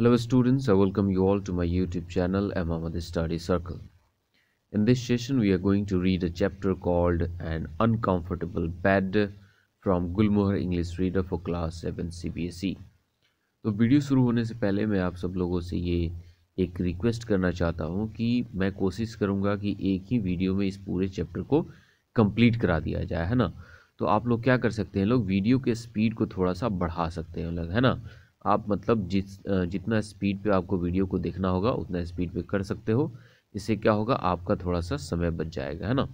Hello students, I welcome you all to my YouTube channel Ahmad Study Circle. In this session we are going to read a chapter called An Uncomfortable Bed from Gulmohar English Reader for Class 7 CBSE. तो video शुरू होने से पहले मैं आप सब लोगों से ये एक रिक्वेस्ट करना चाहता हूँ कि मैं कोशिश करूँगा कि एक ही वीडियो में इस पूरे चैप्टर को कंप्लीट करा दिया जाए है ना तो आप लोग क्या कर सकते हैं लोग वीडियो के स्पीड को थोड़ा सा बढ़ा सकते हैं लोग है ना आप मतलब जिस जितना स्पीड पे आपको वीडियो को देखना होगा उतना स्पीड पे कर सकते हो इससे क्या होगा आपका थोड़ा सा समय बच जाएगा है ना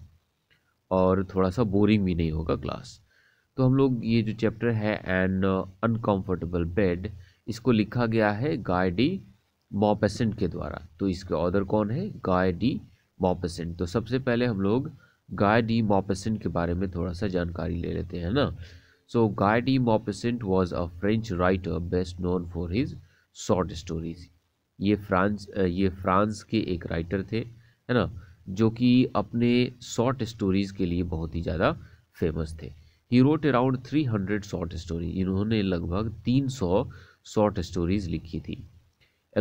और थोड़ा सा बोरिंग भी नहीं होगा क्लास तो हम लोग ये जो चैप्टर है एन अनकम्फर्टेबल बेड इसको लिखा गया है गाय डी मॉपेसेंट के द्वारा तो इसके ऑर्डर कौन है गाय डी मॉपेसेंट तो सबसे पहले हम लोग गाय डी मॉपेसेंट के बारे में थोड़ा सा जानकारी ले लेते हैं ना So Guy de Maupassant was a French writer best known for his short stories. ये फ्रांस ये फ्रांस के एक राइटर थे है ना जो कि अपने शॉर्ट स्टोरीज़ के लिए बहुत ही ज़्यादा फेमस थे he wrote around three hundred short story इन्होंने लगभग तीन सौ शॉर्ट स्टोरीज़ लिखी थी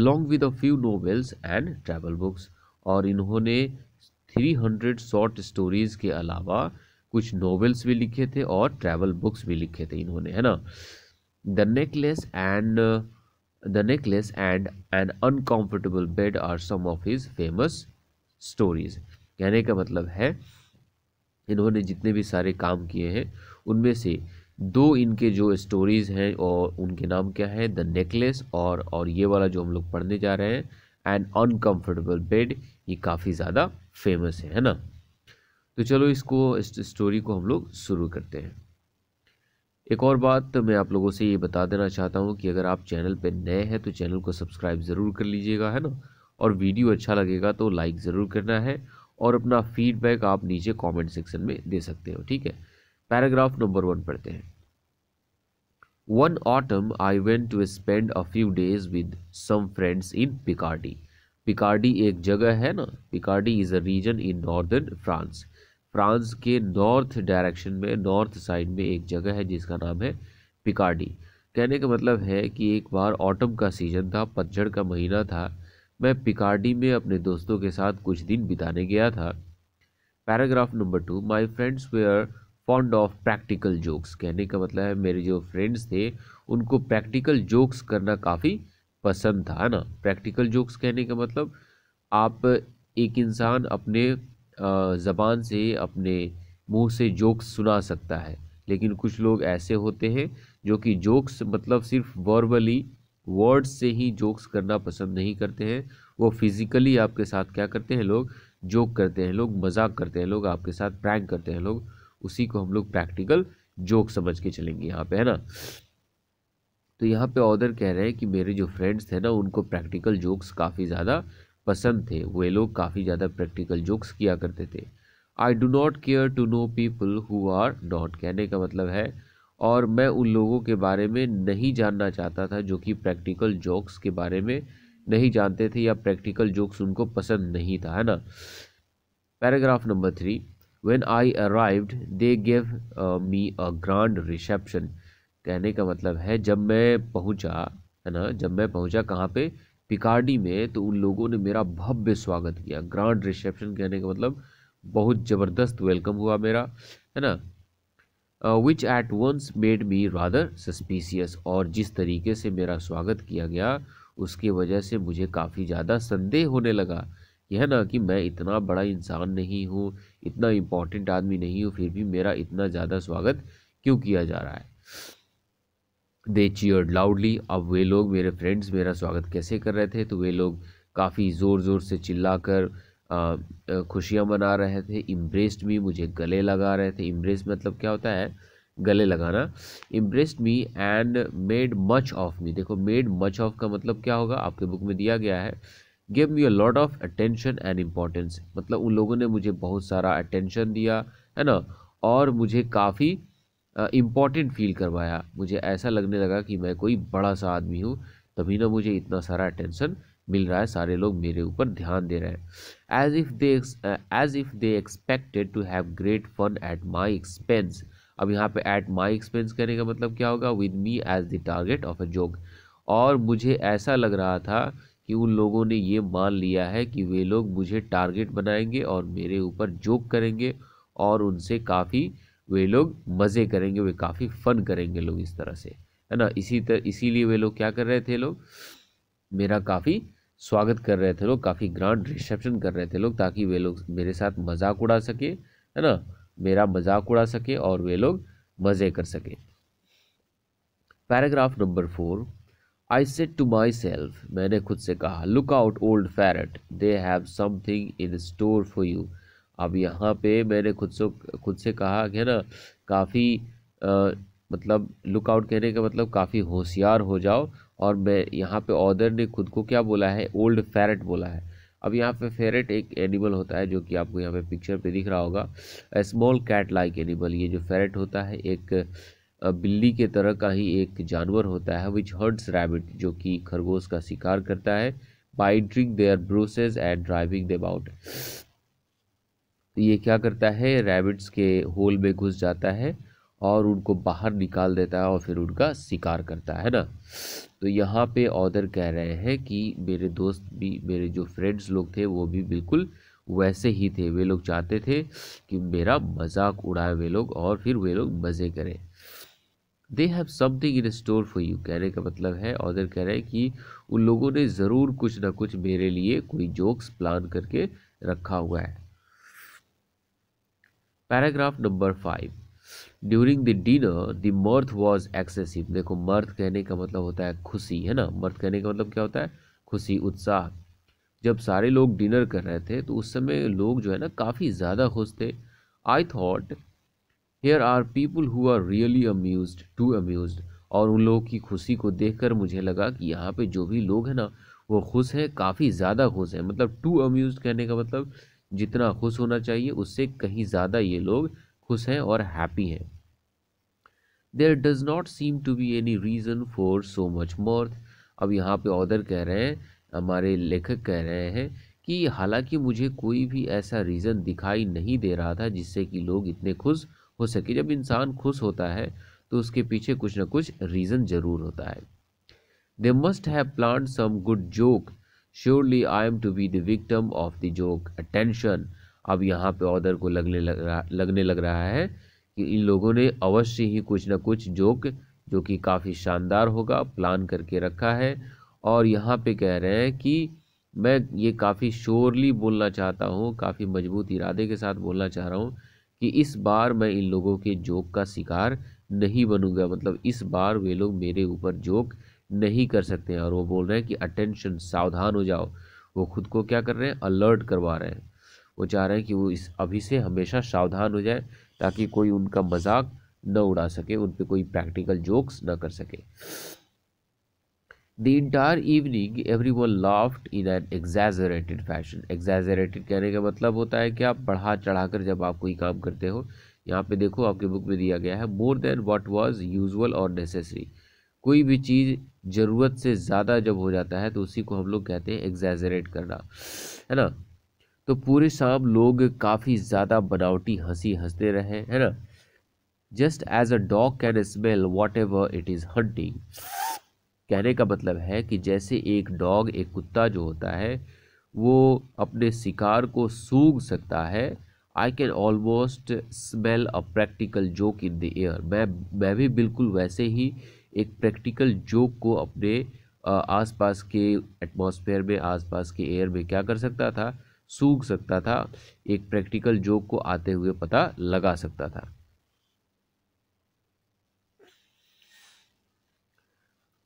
along with a few novels and travel books और इन्होंने थ्री हंड्रेड शॉर्ट स्टोरीज़ के अलावा कुछ नॉवेल्स भी लिखे थे और ट्रैवल बुक्स भी लिखे थे इन्होंने है ना the necklace and the necklace and an uncomfortable bed are some of his famous stories कहने का मतलब है इन्होंने जितने भी सारे काम किए हैं उनमें से दो इनके जो स्टोरीज़ हैं और उनके नाम क्या है द नेकलेस और और ये वाला जो हम लोग पढ़ने जा रहे हैं एंड अनकम्फर्टेबल बेड ये काफ़ी ज़्यादा फेमस है है ना तो चलो इसको इस स्टोरी को हम लोग शुरू करते हैं एक और बात मैं आप लोगों से ये बता देना चाहता हूँ कि अगर आप चैनल पर नए हैं तो चैनल को सब्सक्राइब ज़रूर कर लीजिएगा है ना और वीडियो अच्छा लगेगा तो लाइक ज़रूर करना है और अपना फीडबैक आप नीचे कमेंट सेक्शन में दे सकते हो ठीक है पैराग्राफ नंबर वन पढ़ते हैं one autumn I went to spend a few days with some friends in Picardy Picardy एक जगह है ना Picardy is a region in northern France France के नॉर्थ डायरेक्शन में नॉर्थ साइड में एक जगह है जिसका नाम है पिकार्डी कहने का मतलब है कि एक बार ऑटम का सीजन था पतझड़ का महीना था मैं पिकार्डी में अपने दोस्तों के साथ कुछ दिन बिताने गया था paragraph number two my friends were fond of practical jokes कहने का मतलब है मेरे जो फ्रेंड्स थे उनको प्रैक्टिकल जोक्स करना काफ़ी पसंद था ना प्रैक्टिकल जोक्स कहने का मतलब आप एक इंसान अपने ज़बान से अपने मुंह से जोक्स सुना सकता है लेकिन कुछ लोग ऐसे होते हैं जो कि जोक्स मतलब सिर्फ वर्बली वर्ड्स से ही जोक्स करना पसंद नहीं करते हैं वो फिज़िकली आपके साथ क्या करते हैं लोग जोक करते हैं लोग मजाक करते हैं लोग आपके साथ प्रैंक करते हैं लोग उसी को हम लोग प्रैक्टिकल जोक समझ के चलेंगे यहाँ पे है ना तो यहाँ पे ऑर्डर कह रहे हैं कि मेरे जो फ्रेंड्स थे ना उनको प्रैक्टिकल जोक्स काफ़ी ज़्यादा पसंद थे वे लोग काफ़ी ज़्यादा प्रैक्टिकल जोक्स किया करते थे I do not care to know people who are not कहने का मतलब है और मैं उन लोगों के बारे में नहीं जानना चाहता था जो कि प्रैक्टिकल जोक्स के बारे में नहीं जानते थे या प्रैक्टिकल जोक्स उनको पसंद नहीं था है ना paragraph number three when I arrived they give me a grand reception कहने का मतलब है जब मैं पहुंचा है ना जब मैं पहुंचा कहाँ पे पिकार्डी में तो उन लोगों ने मेरा भव्य स्वागत किया ग्रांड रिसेप्शन कहने का मतलब बहुत ज़बरदस्त वेलकम हुआ मेरा है ना which at once made me rather suspicious और जिस तरीके से मेरा स्वागत किया गया उसकी वजह से मुझे काफ़ी ज़्यादा संदेह होने लगा कि है ना कि मैं इतना बड़ा इंसान नहीं हूँ इतना इम्पोर्टेंट आदमी नहीं हूँ फिर भी मेरा इतना ज़्यादा स्वागत क्यों किया जा रहा है दे चीयर लाउडली अब वे लोग मेरे फ्रेंड्स मेरा स्वागत कैसे कर रहे थे तो वे लोग काफ़ी ज़ोर ज़ोर से चिल्ला कर खुशियाँ मना रहे थे इम्ब्रेस्ड मी मुझे गले लगा रहे थे इम्ब्रेस मतलब क्या होता है गले लगाना embraced me and made much of me देखो मेड मच ऑफ का मतलब क्या होगा आपके बुक में दिया गया है give me a lot of attention and importance मतलब उन लोगों ने मुझे बहुत सारा अटेंशन दिया है ना और मुझे काफ़ी इम्पॉर्टेंट फील करवाया मुझे ऐसा लगने लगा कि मैं कोई बड़ा सा आदमी हूँ तभी ना मुझे इतना सारा अटेंशन मिल रहा है सारे लोग मेरे ऊपर ध्यान दे रहे हैं as if they as if they expected to have great fun at my expense अब यहाँ पे एट माई एक्सपेंस करने का मतलब क्या होगा with me as the target of a joke और मुझे ऐसा लग रहा था कि उन लोगों ने ये मान लिया है कि वे लोग मुझे टारगेट बनाएंगे और मेरे ऊपर जोक करेंगे और उनसे काफ़ी वे लोग मज़े करेंगे वे काफ़ी फ़न करेंगे लोग इस तरह से है ना इसी तरह इसीलिए वे लोग क्या कर रहे थे लोग मेरा काफ़ी स्वागत कर रहे थे लोग काफ़ी ग्रांड रिसेप्शन कर रहे थे लोग ताकि वे लोग मेरे साथ मजाक उड़ा सके है ना मेरा मजाक उड़ा सके और वे लोग मज़े कर सके paragraph number four I set to myself मैंने खुद से कहा look out old ferret they have something in store for you अब यहाँ पे मैंने खुद से खुद से कहा कि है ना काफ़ी मतलब लुकआउट कहने का मतलब काफ़ी होशियार हो जाओ और मैं यहाँ पे ऑदर ने खुद को क्या बोला है ओल्ड फेरेट बोला है अब यहाँ पे फेरेट एक एनिमल होता है जो कि आपको यहाँ पे पिक्चर पे दिख रहा होगा स्मॉल कैट लाइक एनिमल ये जो फेरेट होता है एक बिल्ली के तरह का ही एक जानवर होता है विच हर्ड्स रैबिट जो कि खरगोश का शिकार करता है by drink their bruises and driving they about तो ये क्या करता है रैबिट्स के होल में घुस जाता है और उनको बाहर निकाल देता है और फिर उनका शिकार करता है ना तो यहाँ पे ऑदर कह रहे हैं कि मेरे दोस्त भी मेरे जो फ्रेंड्स लोग थे वो भी बिल्कुल वैसे ही थे वे लोग चाहते थे कि मेरा मजाक उड़ाए वे लोग और फिर वे लोग मज़े करें they have something in store for you कहने का मतलब है ऑदर कह रहे हैं कि उन लोगों ने ज़रूर कुछ ना कुछ मेरे लिए कोई जोक्स प्लान करके रखा हुआ है paragraph number five during the dinner the mirth was excessive देखो मर्थ कहने का मतलब होता है खुशी है ना मर्थ कहने का मतलब क्या होता है खुशी उत्साह जब सारे लोग डिनर कर रहे थे तो उस समय लोग जो है ना काफ़ी ज़्यादा खुश थे I thought here are people who are really amuse to amuse और उन लोगों की खुशी को कर मुझे लगा कि यहाँ पे जो भी लोग हैं ना वो खुश हैं काफ़ी ज़्यादा खुश हैं मतलब टू अम्यूज कहने का मतलब जितना खुश होना चाहिए उससे कहीं ज़्यादा ये लोग खुश हैं और हैप्पी हैं there does not seem to be any reason for so much mirth अब यहाँ पे ऑर्डर कह रहे हैं हमारे लेखक कह रहे हैं कि हालांकि मुझे कोई भी ऐसा रीज़न दिखाई नहीं दे रहा था जिससे कि लोग इतने खुश हो सके जब इंसान खुश होता है तो उसके पीछे कुछ ना कुछ रीज़न ज़रूर होता है they must have plan some good joke surely I am to be the victim of the joke attention अब यहाँ पे ऑर्डर को लगने लग रहा लगने लग रहा है कि इन लोगों ने अवश्य ही कुछ ना कुछ जोक जो कि काफ़ी शानदार होगा प्लान करके रखा है और यहाँ पे कह रहे हैं कि मैं ये काफ़ी श्योरली बोलना चाहता हूँ काफ़ी मजबूत इरादे के साथ बोलना चाह रहा हूँ कि इस बार मैं इन लोगों के जोक का शिकार नहीं बनूंगा मतलब इस बार वे लोग मेरे ऊपर जोक नहीं कर सकते हैं और वो बोल रहे हैं कि अटेंशन सावधान हो जाओ वो खुद को क्या कर रहे हैं अलर्ट करवा रहे हैं वो चाह रहे हैं कि वो इस अभी से हमेशा सावधान हो जाए ताकि कोई उनका मजाक न उड़ा सके उन पर कोई प्रैक्टिकल जोक्स न कर सके the entire evening every one laughed in an exaggerated fashion exaggerated कहने का मतलब होता है कि आप बढ़ा चढ़ा कर जब आप कोई काम करते हो यहाँ पे देखो आपके बुक में दिया गया है more than what was usual और नेसेसरी कोई भी चीज़ ज़रूरत से ज़्यादा जब हो जाता है तो उसी को हम लोग कहते हैं एग्जैजरेट करना है ना तो पूरे शाम लोग काफ़ी ज़्यादा बनावटी हंसी हंसते रहे है ना just as a dog can smell whatever it is hunting कहने का मतलब है कि जैसे एक डॉग एक कुत्ता जो होता है वो अपने शिकार को सूंघ सकता है I can almost smell a practical joke in the air मैं मैं भी बिल्कुल वैसे ही एक प्रैक्टिकल जोक को अपने आसपास के एटमॉस्फेयर में आसपास के एयर में क्या कर सकता था सूख सकता था एक प्रैक्टिकल जोक को आते हुए पता लगा सकता था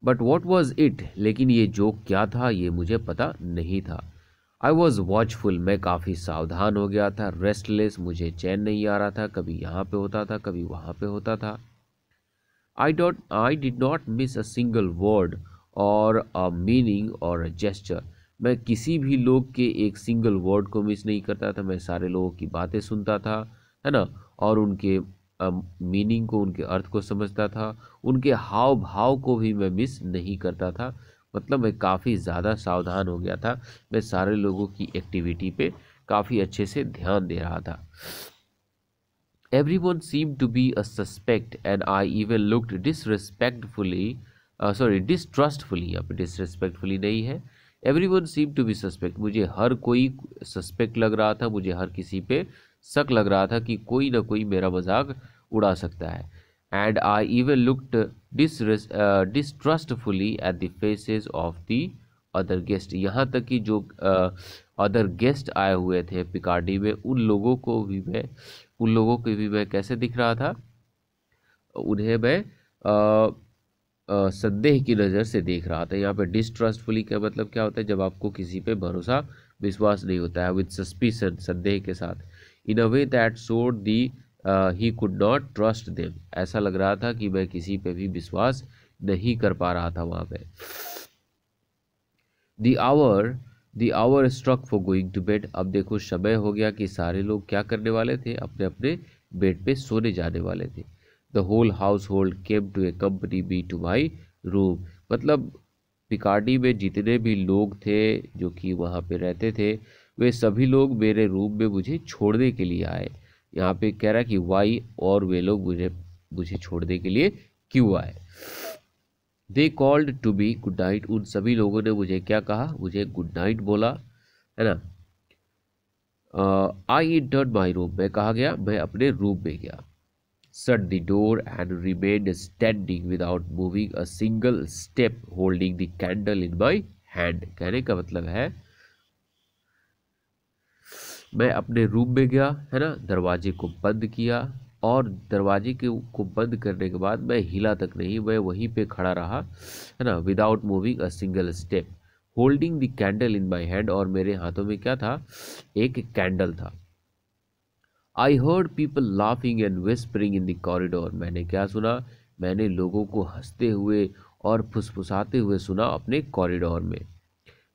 बट वॉट वॉज इट लेकिन ये जोक क्या था ये मुझे पता नहीं था आई वॉज वॉचफुल मैं काफ़ी सावधान हो गया था रेस्टलेस मुझे चैन नहीं आ रहा था कभी यहाँ पे होता था कभी वहाँ पे होता था आई डॉट I did not miss a single word और अ मीनिंग और अ जेस्चर मैं किसी भी लोग के एक सिंगल वर्ड को मिस नहीं करता था मैं सारे लोगों की बातें सुनता था है ना और उनके मीनिंग को उनके अर्थ को समझता था उनके हाव भाव को भी मैं मिस नहीं करता था मतलब मैं काफ़ी ज़्यादा सावधान हो गया था मैं सारे लोगों की एक्टिविटी पे काफ़ी अच्छे से ध्यान दे रहा था Everyone seemed to be a suspect, and I even looked disrespectfully, uh, sorry, distrustfully. अब disrespectfully नहीं है every one seem to be suspect मुझे हर कोई सस्पेक्ट लग रहा था मुझे हर किसी पे शक लग रहा था कि कोई ना कोई मेरा मजाक उड़ा सकता है and I even looked distrustfully at the faces of the other guest यहाँ तक कि जो अदर uh, गेस्ट आए हुए थे पिकार्डी में उन लोगों को भी मैं उन लोगों को भी वह कैसे दिख रहा था उन्हें वह संदेह की नज़र से देख रहा था यहाँ पे डिस्ट्रस्टफुली का मतलब क्या होता है जब आपको किसी पे भरोसा विश्वास नहीं होता है विद सस्पिशन संदेह के साथ इन अ way that sowed the he could not trust them ऐसा लग रहा था कि मैं किसी पे भी विश्वास नहीं कर पा रहा था वहाँ पे the hour the hour struck for going to bed अब देखो समय हो गया कि सारे लोग क्या करने वाले थे अपने अपने बेड पे सोने जाने वाले थे the whole household came to accompany me to my room मतलब पिकार्डी में जितने भी लोग थे जो कि वहाँ पे रहते थे वे सभी लोग मेरे रूम में मुझे छोड़ने के लिए आए यहाँ पे कह रहा कि वाई और वे लोग मुझे मुझे छोड़ने के लिए क्यों आए they called to me good night उन सभी लोगों ने मुझे क्या कहा मुझे गुड नाइट बोला है ना आई इंटर्न माई रूम मैं कहा गया मैं अपने रूम में गया shut the door and remain standing without moving a single step holding the candle in my hand कहने का मतलब है मैं अपने रूम में गया है ना दरवाजे को बंद किया और दरवाजे के को बंद करने के बाद मैं हिला तक नहीं मैं वहीं पे खड़ा रहा है ना without moving a single step holding the candle in my hand और मेरे हाथों में क्या था एक कैंडल था I heard people laughing and whispering in the corridor मैंने क्या सुना मैंने लोगों को हंसते हुए और फुसफुसाते हुए सुना अपने कॉरिडोर में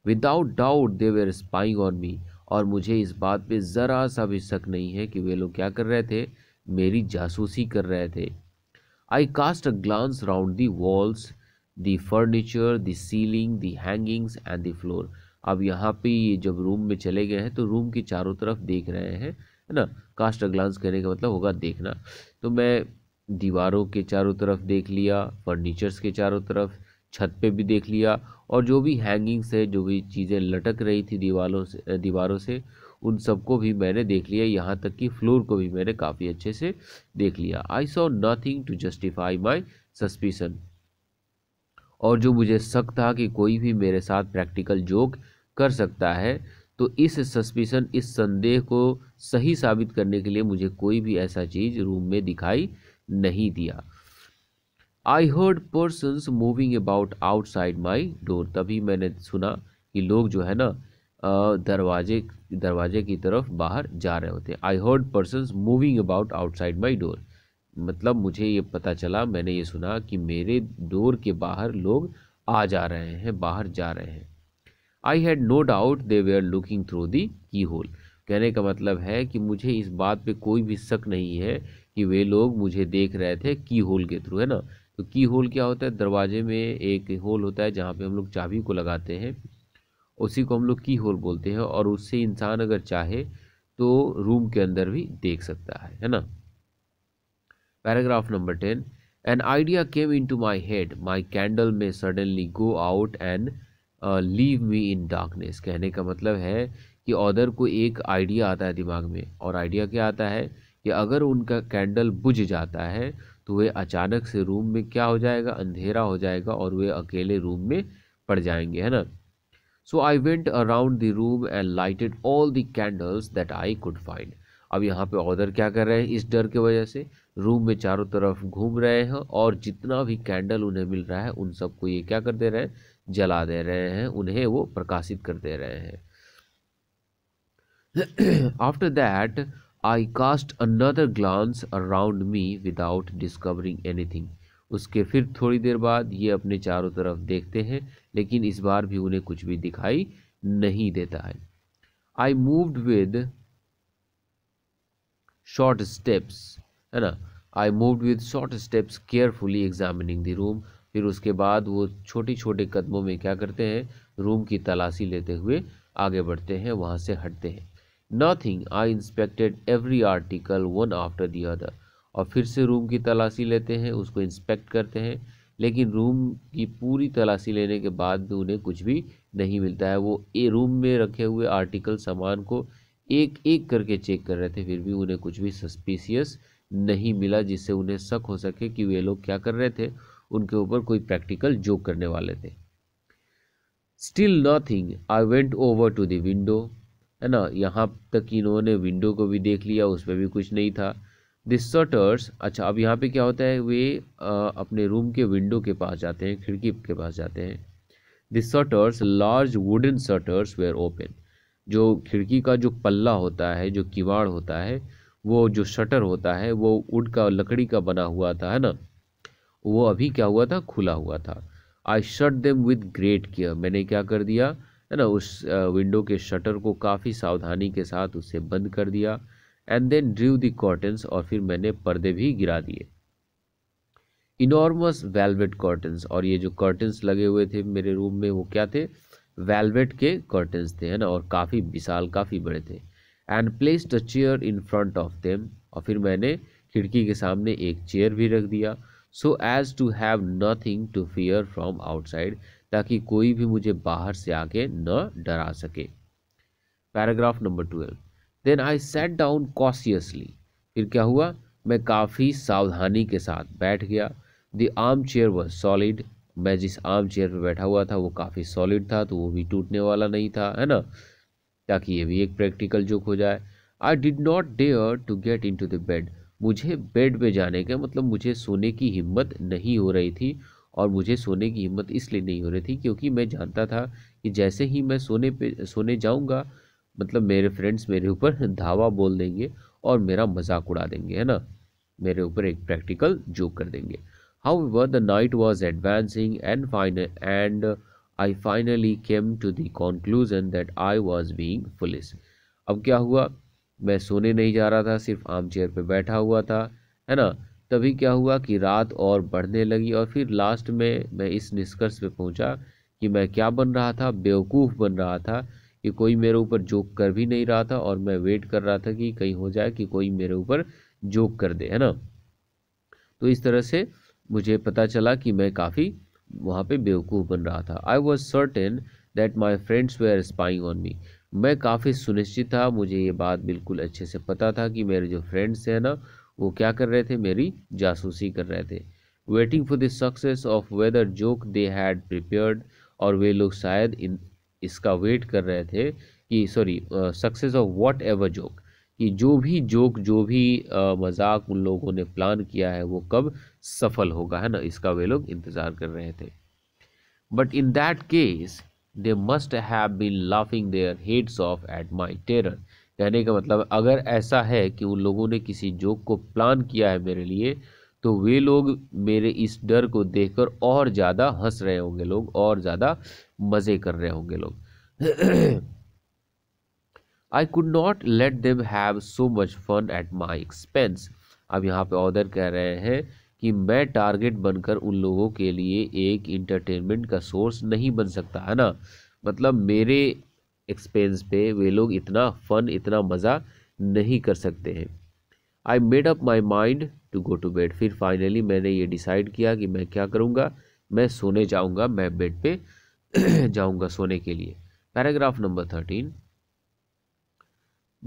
without doubt they were spying on me और मुझे इस बात पे ज़रा सा भी शक नहीं है कि वे लोग क्या कर रहे थे मेरी जासूसी कर रहे थे I cast a glance round the walls the furniture the ceiling the hangings and the floor अब यहाँ पे ये जब रूम में चले गए हैं तो रूम के चारों तरफ देख रहे हैं है ना कास्ट अ ग्लांस कहने का मतलब होगा देखना तो मैं दीवारों के चारों तरफ देख लिया फर्नीचर्स के चारों तरफ छत पे भी देख लिया और जो भी हैंगिंग्स है जो भी चीज़ें लटक रही थी दीवारों से दीवारों से उन सबको भी मैंने देख लिया यहाँ तक कि फ्लोर को भी मैंने काफ़ी अच्छे से देख लिया I saw nothing to justify my suspicion और जो मुझे शक था कि कोई भी मेरे साथ प्रैक्टिकल जोक कर सकता है तो इस सस्पिशन इस संदेह को सही साबित करने के लिए मुझे कोई भी ऐसा चीज़ रूम में दिखाई नहीं दिया I heard persons moving about outside my door तभी मैंने सुना कि लोग जो है ना दरवाजे दरवाजे की तरफ बाहर जा रहे होते हैं I heard person moving about outside my door मतलब मुझे ये पता चला मैंने ये सुना कि मेरे डोर के बाहर लोग आ जा रहे हैं बाहर जा रहे हैं I had no doubt they were looking through the keyhole कहने का मतलब है कि मुझे इस बात पे कोई भी शक नहीं है कि वे लोग मुझे देख रहे थे की होल के थ्रू है ना तो की होल क्या होता है दरवाजे में एक होल होता है जहाँ पे हम लोग चाबी को लगाते हैं उसी को हम लोग की होल बोलते हैं और उससे इंसान अगर चाहे तो रूम के अंदर भी देख सकता है है ना paragraph number ten an idea came into my head my candle may suddenly go out and leave me in darkness कहने का मतलब है कि ऑदर को एक आइडिया आता है दिमाग में और आइडिया क्या आता है कि अगर उनका कैंडल बुझ जाता है तो वे अचानक से रूम में क्या हो जाएगा अंधेरा हो जाएगा और वे अकेले रूम में पड़ जाएंगे है ना so I went around the room and lighted all the candles that I could find अब यहाँ पे ऑर्डर क्या कर रहे हैं इस डर के वजह से रूम में चारों तरफ घूम रहे हैं और जितना भी कैंडल उन्हें मिल रहा है उन सबको ये क्या कर दे रहे हैं जला दे रहे हैं उन्हें वो प्रकाशित कर दे रहे हैं after that I cast another glance around me without discovering anything उसके फिर थोड़ी देर बाद ये अपने चारों तरफ देखते हैं लेकिन इस बार भी उन्हें कुछ भी दिखाई नहीं देता है I moved with short steps है ना I moved with short steps carefully examining the room फिर उसके बाद वो छोटे छोटे कदमों में क्या करते हैं रूम की तलाशी लेते हुए आगे बढ़ते हैं वहाँ से हटते हैं nothing I inspected every article one after the other और फिर से रूम की तलाशी लेते हैं उसको इंस्पेक्ट करते हैं लेकिन रूम की पूरी तलाशी लेने के बाद भी उन्हें कुछ भी नहीं मिलता है वो ए रूम में रखे हुए आर्टिकल सामान को एक एक करके चेक कर रहे थे फिर भी उन्हें कुछ भी सस्पिशियस नहीं मिला जिससे उन्हें शक हो सके कि वे लोग क्या कर रहे थे उनके ऊपर कोई प्रैक्टिकल जोक करने वाले थे still nothing I went over to the window है ना यहाँ तक इन्होंने विंडो को भी देख लिया उसमें भी कुछ नहीं था दिसटर्स अच्छा अब यहाँ पे क्या होता है वे आ, अपने रूम के विंडो के पास जाते हैं खिड़की के पास जाते हैं the shutters large wooden shutters were open जो खिड़की का जो पल्ला होता है जो किवाड़ होता है वो जो शटर होता है वो वुड का लकड़ी का बना हुआ था है ना वो अभी क्या हुआ था खुला हुआ था I shut them with great care मैंने क्या कर दिया है ना उस विंडो के शटर को काफ़ी सावधानी के साथ उसे बंद कर दिया and then drew the curtains और फिर मैंने पर्दे भी गिरा दिए इनॉर्मस वेलवेट कॉटन्स और ये जो कर्टन्स लगे हुए थे मेरे रूम में वो क्या थे वेलवेट के कर्टन्स थे है ना और काफ़ी विशाल काफ़ी बड़े थे and place the chair in front of them और फिर मैंने खिड़की के सामने एक चेयर भी रख दिया so as to have nothing to fear from outside ताकि कोई भी मुझे बाहर से आके न डरा सके paragraph number twelve then I sat down cautiously फिर क्या हुआ मैं काफ़ी सावधानी के साथ बैठ गया the armchair was solid मैं जिस आर्म चेयर पर बैठा हुआ था वो काफ़ी सॉलिड था तो वो भी टूटने वाला नहीं था है ना ताकि ये भी एक प्रैक्टिकल जोक हो जाए I did not dare to get into the bed मुझे बेड पे जाने का मतलब मुझे सोने की हिम्मत नहीं हो रही थी और मुझे सोने की हिम्मत इसलिए नहीं हो रही थी क्योंकि मैं जानता था कि जैसे ही मैं सोने पे सोने जाऊँगा मतलब मेरे फ्रेंड्स मेरे ऊपर धावा बोल देंगे और मेरा मजाक उड़ा देंगे है ना मेरे ऊपर एक प्रैक्टिकल जोक कर देंगे however the night was advancing and final and I finally came to the conclusion that I was being foolish अब क्या हुआ मैं सोने नहीं जा रहा था सिर्फ आम चेयर पर बैठा हुआ था है ना तभी क्या हुआ कि रात और बढ़ने लगी और फिर लास्ट में मैं इस निष्कर्ष पे पहुंचा कि मैं क्या बन रहा था बेवकूफ़ बन रहा था कि कोई मेरे ऊपर जोक कर भी नहीं रहा था और मैं वेट कर रहा था कि कहीं हो जाए कि कोई मेरे ऊपर जोक कर दे है ना तो इस तरह से मुझे पता चला कि मैं काफ़ी वहाँ पे बेवकूफ़ बन रहा था I was certain that my friends were spying on me मैं काफ़ी सुनिश्चित था मुझे ये बात बिल्कुल अच्छे से पता था कि मेरे जो फ्रेंड्स हैं ना वो क्या कर रहे थे मेरी जासूसी कर रहे थे waiting for the success of whatever joke they had prepared और वे लोग शायद इन इसका वेट कर रहे थे कि sorry success of whatever joke कि जो भी जोक जो भी मजाक उन लोगों ने प्लान किया है वो कब सफल होगा है ना इसका वे लोग इंतज़ार कर रहे थे but in that case they must have been laughing their heads off at my terror कहने का मतलब अगर ऐसा है कि उन लोगों ने किसी जोक को प्लान किया है मेरे लिए तो वे लोग मेरे इस डर को देखकर और ज़्यादा हंस रहे होंगे लोग और ज़्यादा मज़े कर रहे होंगे लोग I could not let them have so much fun at my expense अब यहाँ पे ऑर्डर कह रहे हैं कि मैं टारगेट बनकर उन लोगों के लिए एक इंटरटेनमेंट का सोर्स नहीं बन सकता है ना मतलब मेरे एक्सपेंस पे वे लोग इतना फन इतना मज़ा नहीं कर सकते हैं I made up my mind to go to bed फिर फाइनली मैंने ये डिसाइड किया कि मैं क्या करूँगा मैं सोने जाऊँगा मैं बेड पे जाऊंगा सोने के लिए paragraph number thirteen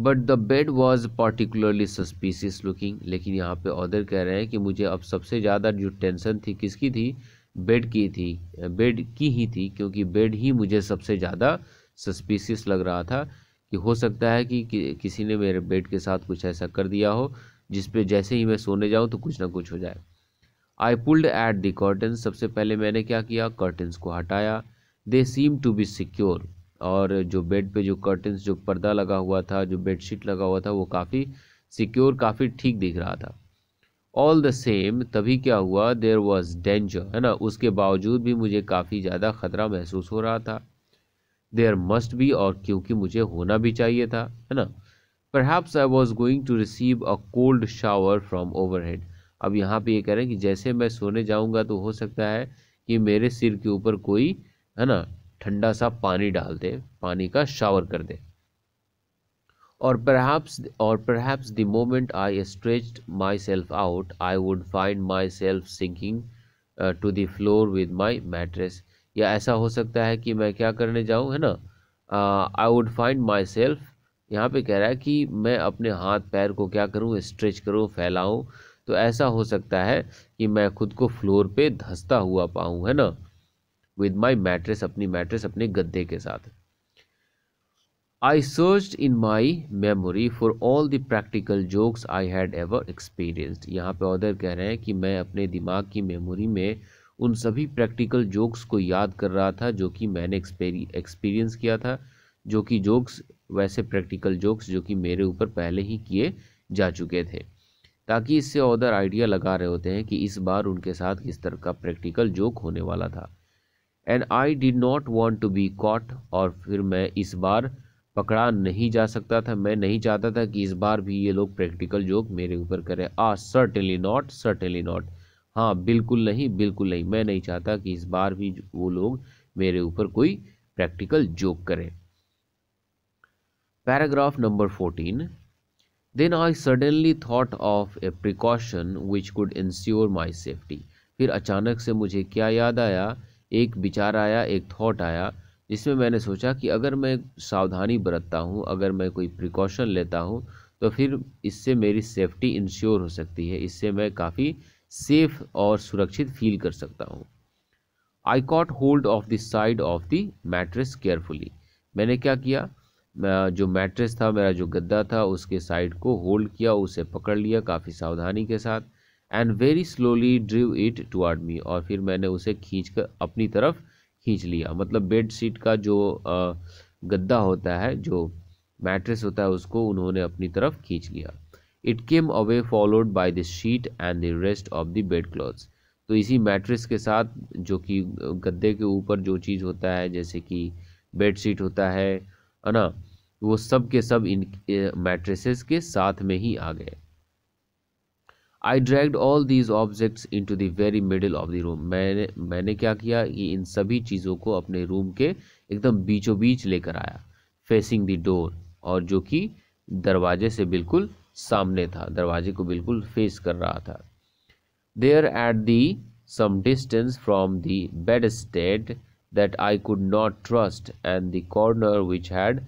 but the bed was particularly suspicious looking लेकिन यहाँ पे ऑर्डर कह रहे हैं कि मुझे अब सबसे ज़्यादा जो टेंशन थी किसकी थी बेड की थी बेड की ही थी क्योंकि बेड ही मुझे सबसे ज़्यादा सस्पिशियस लग रहा था कि हो सकता है कि, कि किसी ने मेरे बेड के साथ कुछ ऐसा कर दिया हो जिस पे जैसे ही मैं सोने जाऊँ तो कुछ ना कुछ हो जाए I pulled at the curtain सबसे पहले मैंने क्या किया कर्टन्स को हटाया they seem to be secure और जो बेड पे जो कर्टन्स जो पर्दा लगा हुआ था जो बेडशीट लगा हुआ था वो काफ़ी सिक्योर काफ़ी ठीक दिख रहा था ऑल द सेम तभी क्या हुआ देर वॉज डेंजर है ना उसके बावजूद भी मुझे काफ़ी ज़्यादा ख़तरा महसूस हो रहा था देयर मस्ट भी और क्योंकि मुझे होना भी चाहिए था है ना perhaps I was going to receive a cold shower from head अब यहाँ पे ये कह रहे हैं कि जैसे मैं सोने जाऊँगा तो हो सकता है कि मेरे सिर के ऊपर कोई है ना ठंडा सा पानी डाल दे पानी का शावर कर दे और और or the moment I stretch myself out I would find myself sinking to the floor with my mattress या ऐसा हो सकता है कि मैं क्या करने जाऊँ है ना I would find myself यहाँ पे कह रहा है कि मैं अपने हाथ पैर को क्या करूँ स्ट्रेच करूँ फैलाऊँ तो ऐसा हो सकता है कि मैं खुद को फ्लोर पे धंसता हुआ पाऊँ है ना विद माई मैट्रेस अपनी मैट्रेस अपने गद्दे के साथ I search in my memory for all the practical jokes I had ever experienced यहाँ पे ऑदर कह रहे हैं कि मैं अपने दिमाग की मेमोरी में उन सभी प्रैक्टिकल जोक्स को याद कर रहा था जो कि मैंने एक्सपीरियंस किया था जो कि जोक्स वैसे प्रैक्टिकल जोक्स जो कि मेरे ऊपर पहले ही किए जा चुके थे ताकि इससे ऑर्डर आइडिया लगा रहे होते हैं कि इस बार उनके साथ किस तरह का प्रैक्टिकल जोक होने वाला था and I did not want to be caught और फिर मैं इस बार पकड़ा नहीं जा सकता था मैं नहीं चाहता था कि इस बार भी ये लोग प्रैक्टिकल जोक मेरे ऊपर करें ah certainly not certainly not हाँ बिल्कुल नहीं बिल्कुल नहीं मैं नहीं चाहता कि इस बार भी वो लोग मेरे ऊपर कोई प्रैक्टिकल जोक करें paragraph number fourteen then I suddenly thought of a precaution which could ensure my safety फिर अचानक से मुझे क्या याद आया एक विचार आया एक थॉट आया जिसमें मैंने सोचा कि अगर मैं सावधानी बरतता हूँ अगर मैं कोई प्रिकॉशन लेता हूँ तो फिर इससे मेरी सेफ्टी इंश्योर हो सकती है इससे मैं काफ़ी सेफ और सुरक्षित फील कर सकता हूँ I caught hold of the side of the mattress carefully मैंने क्या किया जो मैट्रेस था मेरा जो गद्दा था उसके साइड को होल्ड किया उसे पकड़ लिया काफ़ी सावधानी के साथ and very slowly drew it toward me और फिर मैंने उसे खींच कर अपनी तरफ खींच लिया मतलब बेड शीट का जो गद्दा होता है जो मैट्रेस होता है उसको उन्होंने अपनी तरफ खींच लिया it came away followed by the sheet and the rest of the bedclothes तो इसी मैट्रेस के साथ जो कि गद्दे के ऊपर जो चीज़ होता है जैसे कि बेड शीट होता है है ना वो सब के सब इन मैट्रेसेस के साथ में ही आ गए I dragged all these objects into the very middle of the room मैंने मैंने क्या किया कि इन सभी चीज़ों को अपने रूम के एकदम बीचों बीच लेकर आया फेसिंग द डोर और जो कि दरवाजे से बिल्कुल सामने था दरवाजे को बिल्कुल फेस कर रहा था there at the some distance from the bedstead that I could not trust and the corner which had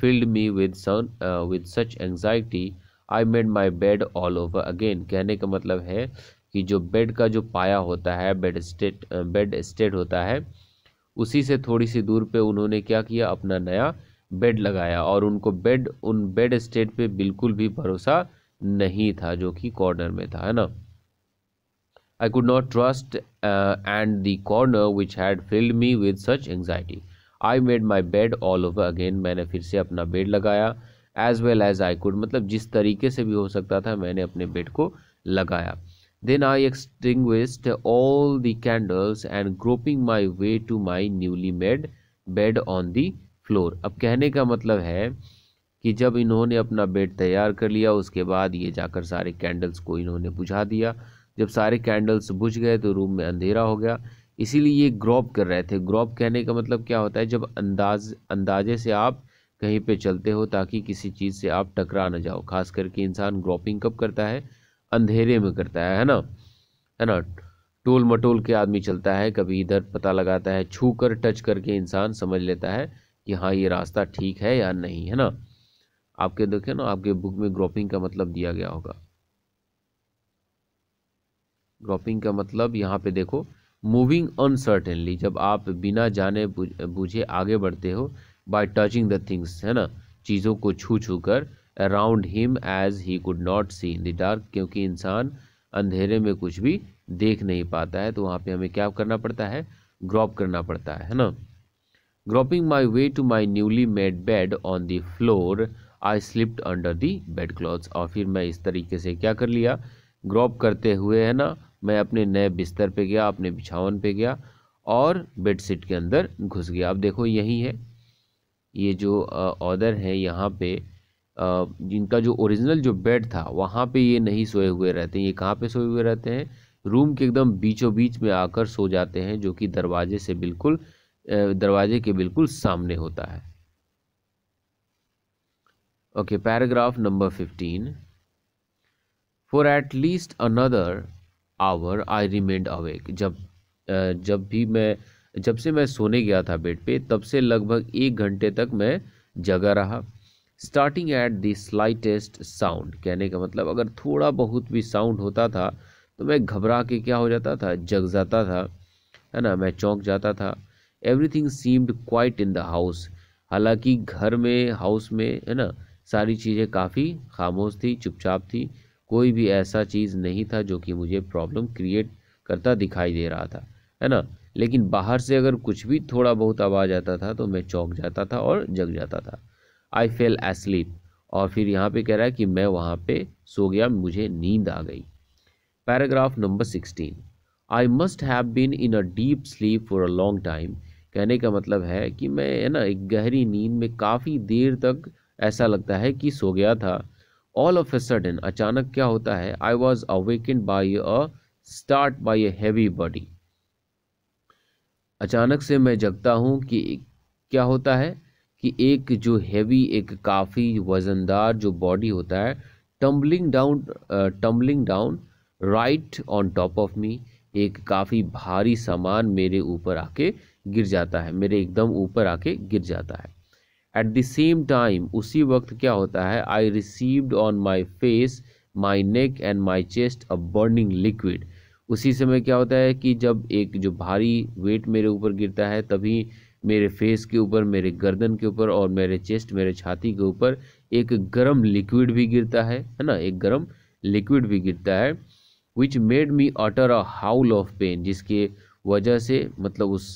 filled me with some, uh, with I made my bed all over again कहने का मतलब है कि जो bed का जो पाया होता है बेड स्टेट बेड स्टेट होता है उसी से थोड़ी सी दूर पे उन्होंने क्या किया अपना नया बेड लगाया और उनको बेड उन बेड स्टेट पे बिल्कुल भी भरोसा नहीं था जो कि कॉर्नर में था है ना I could not trust and the corner which had filled me with such anxiety I made my bed all over again मैंने फिर से अपना बेड लगाया as well as I could मतलब जिस तरीके से भी हो सकता था मैंने अपने बेट को लगाया then I extinguished all the candles and groping my way to my newly made bed on the floor अब कहने का मतलब है कि जब इन्होंने अपना बेड तैयार कर लिया उसके बाद ये जाकर सारे कैंडल्स को इन्होंने बुझा दिया जब सारे कैंडल्स बुझ गए तो रूम में अंधेरा हो गया इसीलिए ये ग्रॉप कर रहे थे ग्रॉप कहने का मतलब क्या होता है जब अंदाज अंदाजे से आप कहीं पे चलते हो ताकि किसी चीज़ से आप टकरा ना जाओ खास करके इंसान ग्रॉपिंग कब करता है अंधेरे में करता है है ना है ना टोल मटोल के आदमी चलता है कभी इधर पता लगाता है छू कर टच करके इंसान समझ लेता है कि हाँ ये रास्ता ठीक है या नहीं है ना आपके देखे ना आपके बुक में ग्रॉपिंग का मतलब दिया गया होगा ग्रॉपिंग का मतलब यहाँ पे देखो मूविंग अनसर्टेनली जब आप बिना जाने बूझे आगे बढ़ते हो बाय टचिंग द थिंग्स है ना चीज़ों को छू छू कर around him as he could not see in the dark क्योंकि इंसान अंधेरे में कुछ भी देख नहीं पाता है तो वहाँ पे हमें क्या करना पड़ता है ग्रॉप करना पड़ता है है ना groping my way to my newly made bed on the floor I slipped under the bedclothes और फिर मैं इस तरीके से क्या कर लिया ग्रॉप करते हुए है ना मैं अपने नए बिस्तर पे गया अपने बिछावन पे गया और बेडशीट के अंदर घुस गया अब देखो यही है ये जो ऑर्डर है यहाँ पे जिनका जो ओरिजिनल जो बेड था वहाँ पे ये नहीं सोए हुए रहते हैं ये कहाँ पे सोए हुए रहते हैं रूम के एकदम बीचों बीच में आकर सो जाते हैं जो कि दरवाजे से बिल्कुल दरवाजे के बिल्कुल सामने होता है okay paragraph number fifteen for at least another hour I remained awake जब जब भी मैं जब से मैं सोने गया था बेड पे तब से लगभग एक घंटे तक मैं जगा रहा starting at the slightest sound कहने का मतलब अगर थोड़ा बहुत भी साउंड होता था तो मैं घबरा के क्या हो जाता था जग जाता था है ना मैं चौंक जाता था everything seemed quiet in the house हालांकि घर में हाउस में है ना सारी चीज़ें काफ़ी खामोश थी चुपचाप थी कोई भी ऐसा चीज़ नहीं था जो कि मुझे प्रॉब्लम क्रिएट करता दिखाई दे रहा था है ना लेकिन बाहर से अगर कुछ भी थोड़ा बहुत आवाज़ आता था तो मैं चौंक जाता था और जग जाता था आई फेल स्लीप और फिर यहाँ पे कह रहा है कि मैं वहाँ पे सो गया मुझे नींद आ गई paragraph number sixteen I must have been in a deep sleep for a long time कहने का मतलब है कि मैं है ना एक गहरी नींद में काफ़ी देर तक ऐसा लगता है कि सो गया था ऑल ऑफ ए सडन अचानक क्या होता है I was awaken by a start by a heavy body अचानक से मैं जगता हूँ कि क्या होता है कि एक जो हैवी एक काफ़ी वज़नदार जो बॉडी होता है tumbling down tumbling down right on top of me एक काफ़ी भारी सामान मेरे ऊपर आके गिर जाता है मेरे एकदम ऊपर आके गिर जाता है एट द सेम टाइम उसी वक्त क्या होता है I received on my face my neck and my chest a burning liquid उसी समय क्या होता है कि जब एक जो भारी वेट मेरे ऊपर गिरता है तभी मेरे फेस के ऊपर मेरे गर्दन के ऊपर और मेरे चेस्ट मेरे छाती के ऊपर एक गर्म लिक्विड भी गिरता है है ना एक गर्म लिक्विड भी गिरता है which made me utter a howl of pain जिसके वजह से मतलब उस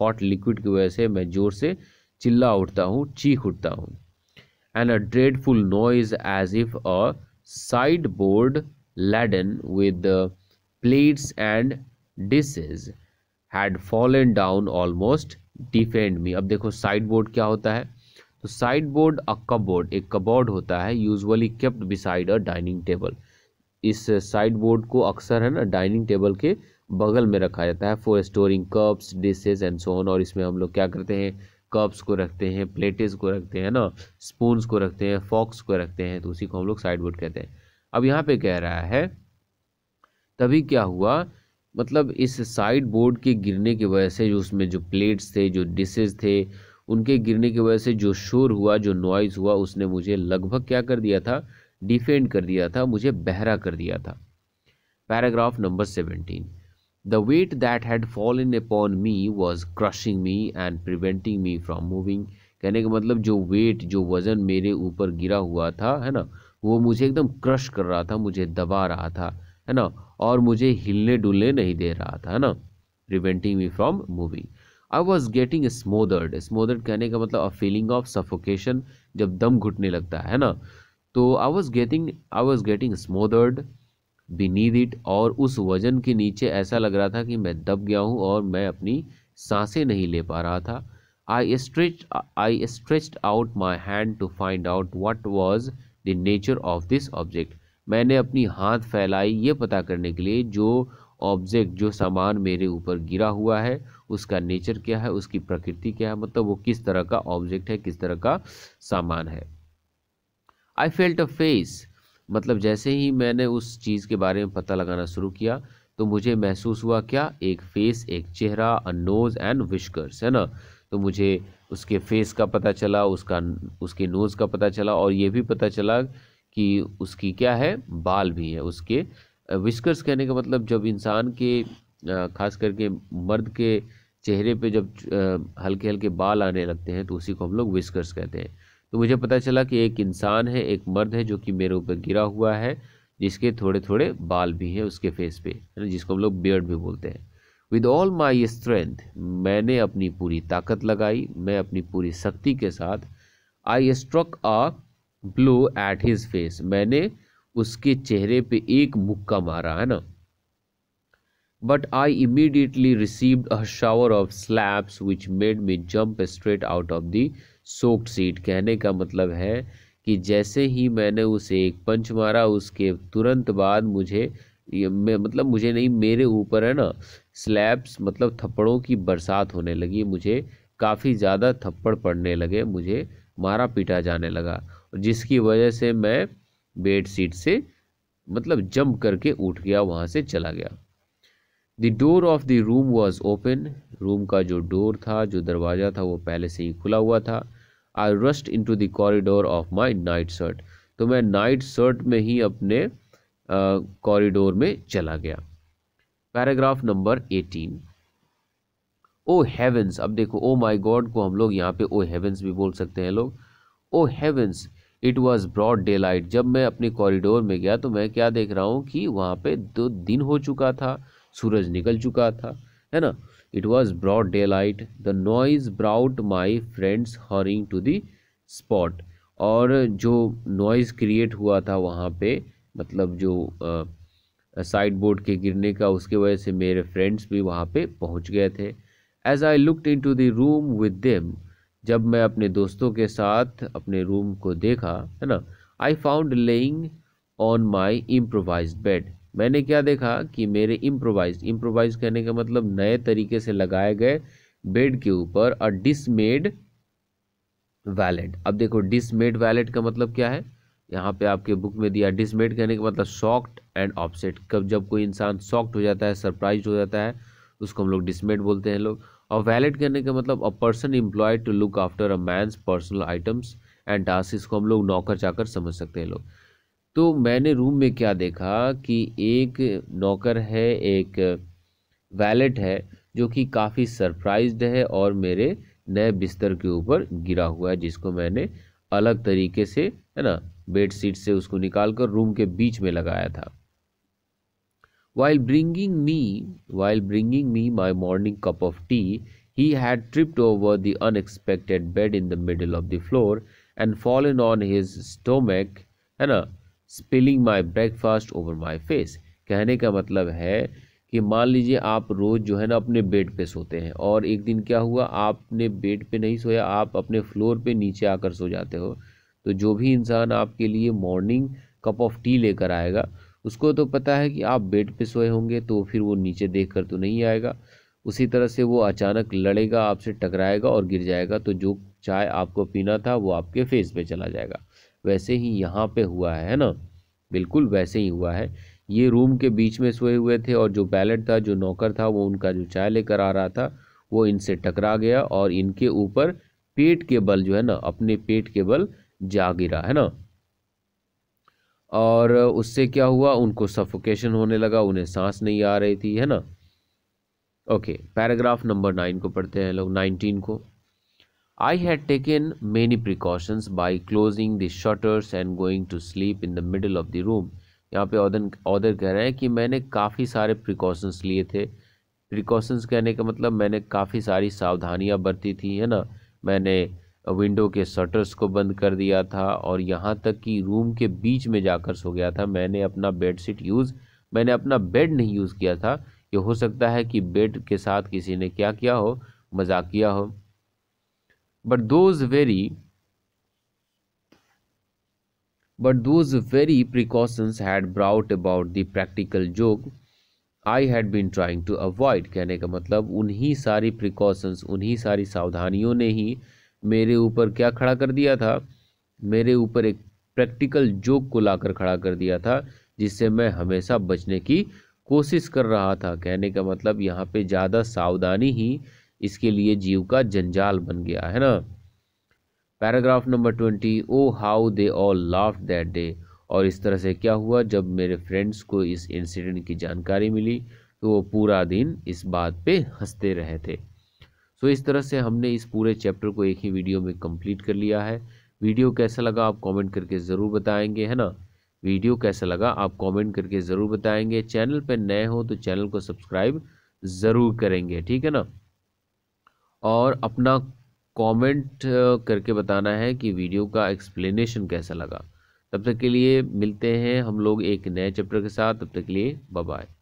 हॉट लिक्विड की वजह से मैं ज़ोर से चिल्ला उठता हूँ चीख उठता हूँ and a dreadful noise as if a sideboard laden with plates and dishes had fallen down almost deafened me अब देखो साइड बोर्ड क्या होता है तो साइड बोर्ड अ कबोर्ड एक कबोर्ड होता है usually kept beside a dining table इस साइड बोर्ड को अक्सर है ना डाइनिंग टेबल के बगल में रखा जाता है for storing cups dishes and so on और इसमें हम लोग क्या करते हैं कप्स को रखते हैं प्लेटेज को रखते हैं ना स्पून को रखते हैं फॉक्स को रखते हैं तो उसी को हम लोग साइड बोर्ड कहते हैं अब यहाँ पे कह रहा है तभी क्या हुआ मतलब इस साइड बोर्ड के गिरने की वजह से जो उसमें जो प्लेट्स थे जो डिशेज थे उनके गिरने की वजह से जो शोर हुआ जो नॉइज़ हुआ उसने मुझे लगभग क्या कर दिया था डिफेंड कर दिया था मुझे बहरा कर दिया था paragraph number seventeen the weight that had fallen upon me was crushing me and preventing me from moving कहने का मतलब जो वेट जो वज़न मेरे ऊपर गिरा हुआ था है ना वो मुझे एकदम क्रश कर रहा था मुझे दबा रहा था है ना और मुझे हिलने डुलने नहीं दे रहा था ना preventing me from moving I was getting smothered smothered कहने का मतलब अ फीलिंग ऑफ सफोकेशन जब दम घुटने लगता है ना तो I was getting I was getting smothered beneath it और उस वजन के नीचे ऐसा लग रहा था कि मैं दब गया हूँ और मैं अपनी सांसें नहीं ले पा रहा था I stretch I stretch out my hand to find out what was the nature of this object मैंने अपनी हाथ फैलाई ये पता करने के लिए जो ऑब्जेक्ट जो सामान मेरे ऊपर गिरा हुआ है उसका नेचर क्या है उसकी प्रकृति क्या है मतलब वो किस तरह का ऑब्जेक्ट है किस तरह का सामान है आई फेल्ट अ फेस मतलब जैसे ही मैंने उस चीज़ के बारे में पता लगाना शुरू किया तो मुझे महसूस हुआ क्या एक फेस एक चेहरा अ नोज़ एंड विश्कर्स है ना तो मुझे उसके फेस का पता चला उसका उसके नोज़ का पता चला और ये भी पता चला कि उसकी क्या है बाल भी है उसके विस्कर्स कहने का मतलब जब इंसान के खास करके मर्द के चेहरे पे जब हल्के हल्के बाल आने लगते हैं तो उसी को हम लोग विस्कर्स कहते हैं तो मुझे पता चला कि एक इंसान है एक मर्द है जो कि मेरे ऊपर गिरा हुआ है जिसके थोड़े थोड़े बाल भी हैं उसके फेस पे है ना जिसको हम लोग बियर्ड भी बोलते हैं विद ऑल माई स्ट्रेंथ मैंने अपनी पूरी ताकत लगाई मैं अपनी पूरी शक्ति के साथ I struck a blow at his face मैंने उसके चेहरे पे एक मुक्का मारा है ना but I immediately receive a shower of slabs which made me jump straight out of the soaked sheet कहने का मतलब है कि जैसे ही मैंने उसे एक पंच मारा उसके तुरंत बाद मुझे ये मतलब मुझे नहीं मेरे ऊपर है ना स्लैब्स मतलब थप्पड़ों की बरसात होने लगी मुझे काफ़ी ज़्यादा थप्पड़ पड़ने लगे मुझे मारा पीटा जाने लगा जिसकी वजह से मैं बेड सीट से मतलब जंप करके उठ गया वहाँ से चला गया the door of the room was open room का जो डोर था जो दरवाज़ा था वो पहले से ही खुला हुआ था I rushed into the corridor of my night shirt तो मैं नाइट शर्ट में ही अपने कॉरिडोर में चला गया paragraph number eighteen oh heavens अब देखो ओ माई गॉड को हम लोग यहाँ पे ओ oh हेवंस भी बोल सकते हैं लोग oh oh heavens it was broad daylight जब मैं अपने कॉरिडोर में गया तो मैं क्या देख रहा हूँ कि वहाँ पे दो दिन हो चुका था सूरज निकल चुका था है ना it was broad daylight the noise brought my friends hurrying to the spot और जो नॉइज़ क्रिएट हुआ था वहाँ पे मतलब जो साइड बोर्ड के गिरने का उसके वजह से मेरे फ्रेंड्स भी वहाँ पे पहुँच गए थे as I looked into the room with them जब मैं अपने दोस्तों के साथ अपने रूम को देखा है ना I found lying on my improvised bed मैंने क्या देखा कि मेरे इम्प्रोवाइज इम्प्रोवाइज कहने का मतलब नए तरीके से लगाए गए बेड के ऊपर अ डिसमेड वैलेट अब देखो डिसमेड वैलेट का मतलब क्या है यहाँ पे आपके बुक में दिया डिसमेड कहने का मतलब शॉक्ड एंड ऑपसेट कब जब कोई इंसान शॉक्ड हो जाता है सरप्राइज हो जाता है उसको हम लोग डिसमेट बोलते हैं लोग और वैलेट करने का मतलब a person employed to look after a man's personal items and task इसको हम लोग नौकर चाकर समझ सकते हैं लोग तो मैंने रूम में क्या देखा कि एक नौकर है एक वैलेट है जो कि काफ़ी सरप्राइज्ड है और मेरे नए बिस्तर के ऊपर गिरा हुआ है जिसको मैंने अलग तरीके से है ना बेड शीट से उसको निकाल कर रूम के बीच में लगाया था While bringing me, while bringing me my morning cup of tea, he had tripped over the unexpected bed in the middle of the floor and fallen on his stomach, है ना, spilling my breakfast over my face. कहने का मतलब है कि मान लीजिए आप रोज़ जो है ना अपने बेड पे सोते हैं और एक दिन क्या हुआ आपने बेड पे नहीं सोया आप अपने फ्लोर पे नीचे आकर सो जाते हो तो जो भी इंसान आपके लिए मॉर्निंग कप ऑफ टी लेकर आएगा उसको तो पता है कि आप बेड पे सोए होंगे तो फिर वो नीचे देख कर तो नहीं आएगा उसी तरह से वो अचानक लड़ेगा आपसे टकराएगा और गिर जाएगा तो जो चाय आपको पीना था वो आपके फेस पे चला जाएगा वैसे ही यहाँ पे हुआ है ना बिल्कुल वैसे ही हुआ है ये रूम के बीच में सोए हुए थे और जो बैलेट था जो नौकर था वो उनका जो चाय लेकर आ रहा था वो इनसे टकरा गया और इनके ऊपर पेट के बल जो है ना अपने पेट के बल जा गिरा है ना और उससे क्या हुआ उनको सफोकेशन होने लगा उन्हें सांस नहीं आ रही थी है ना ओके पैराग्राफ नंबर नाइन को पढ़ते हैं लोग नाइनटीन को I had taken many precautions by closing the shutters and going to sleep in the middle of the room यहाँ पे ऑर्डर ऑदर कह रहे हैं कि मैंने काफ़ी सारे प्रिकॉशंस लिए थे प्रिकॉशंस कहने का मतलब मैंने काफ़ी सारी सावधानियाँ बरती थी है ना मैंने विंडो के शटर्स को बंद कर दिया था और यहाँ तक कि रूम के बीच में जाकर सो गया था मैंने अपना बेड शीट यूज़ मैंने अपना बेड नहीं यूज़ किया था ये हो सकता है कि बेड के साथ किसी ने क्या किया हो मजाक किया हो but those very but those very precautions had brought about the practical joke I had been trying to avoid कहने का मतलब उन्हीं सारी प्रिकॉशंस उन्हीं सारी सावधानियों ने ही मेरे ऊपर क्या खड़ा कर दिया था मेरे ऊपर एक प्रैक्टिकल जोक को लाकर खड़ा कर दिया था जिससे मैं हमेशा बचने की कोशिश कर रहा था कहने का मतलब यहाँ पे ज़्यादा सावधानी ही इसके लिए जीव का जंजाल बन गया है ना paragraph number twenty oh how they all laugh that day और इस तरह से क्या हुआ जब मेरे फ्रेंड्स को इस इंसिडेंट की जानकारी मिली तो वो पूरा दिन इस बात पे हंसते रहे थे तो इस तरह से हमने इस पूरे चैप्टर को एक ही वीडियो में कंप्लीट कर लिया है वीडियो कैसा लगा आप कमेंट करके ज़रूर बताएंगे है ना वीडियो कैसा लगा आप कमेंट करके ज़रूर बताएंगे चैनल पर नए हो तो चैनल को सब्सक्राइब ज़रूर करेंगे ठीक है ना और अपना कमेंट करके बताना है कि वीडियो का एक्सप्लेनेशन कैसा लगा तब तक के लिए मिलते हैं हम लोग एक नए चैप्टर के साथ तब तक के लिए बाय